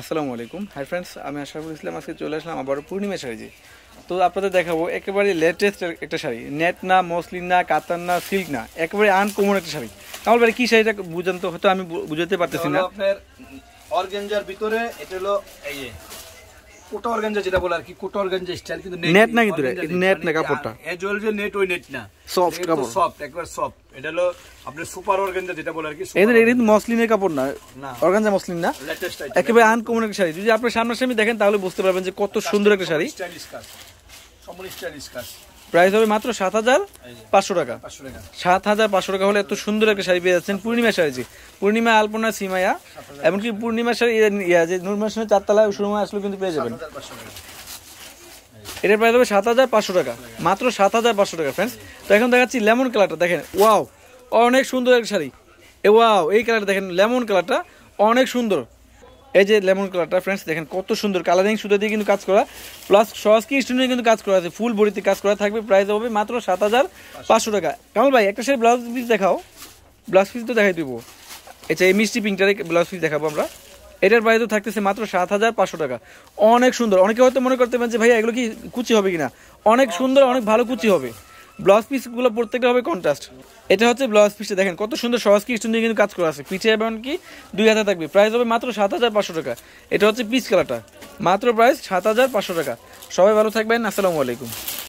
আসসালামু আলাইকুম hi friends আমি আশরাফুল ইসলাম আজকে চলে আসলাম আবার পূর্ণিমা শাড়ি তো আপনাদের দেখাবো একেবারে লেটেস্ট একটা শাড়ি নেট না মসলিন না কাতান না সিল্ক না একেবারে আনকমন একটা শাড়ি তাহলে কি শাড়িটা বুঝান তো হয়তো আমি বুঝাতে পারতেছি না অর্গেঞ্জার ভিতরে এটা হলো এই কোটর গঞ্জা যেটা বলে আর কি কোটর গঞ্জা স্টাইল কিন্তু নেট না কিন্তু নেট না কাপড়টা এজল যে নেট ওই নেট না সফট কাপড় সফট একবার সফট এটা হলো আপনি সুপার অর্গানজা যেটা বলে আর কি এদের এর মসলিনের কাপড় না অর্গানজা মসলিন না একেবারে আনকমন একটা শাড়ি যদি আপনি সামনাসামনি দেখেন তাহলে বুঝতে পারবেন যে কত সুন্দর একটা শাড়ি স্টাইলিশ কাজ সম্পূর্ণ স্টাইলিশ কাজ প্রাইস হবে মাত্র সাত হাজার পাঁচশো টাকা সাত হাজার পাঁচশো টাকা হলে এত সুন্দর একটা শাড়ি পেয়ে যাচ্ছেন পূর্ণিমা শাড়ি পূর্ণিমা আলপনা সিমায়া এমনকি পূর্ণিমা শাড়ি ইয়ে, ইয়া যে নুরমাসনের শুরু সুরমা আসলে কিন্তু পেয়ে যাবেন এটার প্রাইস হবে সাত হাজার পাঁচশো টাকা মাত্র সাত হাজার পাঁচশো টাকা ফ্রেন্ডস তো এখন দেখাচ্ছি লেমন কালারটা দেখেন ওয়াও অনেক সুন্দর একটা শাড়ি এ ওয়াও এই কালারটা দেখেন লেমন কালারটা অনেক সুন্দর এই যে লেমন কালারটা ফ্রেন্ডস দেখেন কত সুন্দর কালারিং সুতো দিয়ে কিন্তু কাজ করা প্লাস সস্কি স্টুডেন্ট কিন্তু কাজ করা আছে ফুল ভরিতে কাজ করা থাকবে প্রাইস হবে মাত্র সাত হাজার পাঁচশো টাকা কামাল ভাই একটা সেই ব্লাউজ পিস দেখাও ব্লাউজ পিস তো দেখাই দেবো আচ্ছা এই মিষ্টি পিঙ্কটারে ব্লাউজ পিস দেখাবো আমরা এটার প্রাইস তো থাকতেছে মাত্র সাত হাজার পাঁচশো টাকা অনেক সুন্দর অনেকে হয়তো মনে করতে পারেন যে ভাই এগুলো কি কুচি হবে কিনা অনেক সুন্দর অনেক ভালো কুচি হবে ব্লাউজ পিসগুলো প্রত্যেকটা হবে কন্ট্রাস্ট এটা হচ্ছে ব্লাউজ পিসটা দেখেন কত সুন্দর সহজ কি স্টোন দিয়ে কিন্তু কাজ করা আছে পিঠে এবং কি দুই হাতে থাকবে প্রাইস হবে মাত্র সাত হাজার পাঁচশো টাকা এটা হচ্ছে পিস কালারটা মাত্র প্রাইস সাত হাজার পাঁচশো টাকা সবাই ভালো থাকবেন আসসালামু আলাইকুম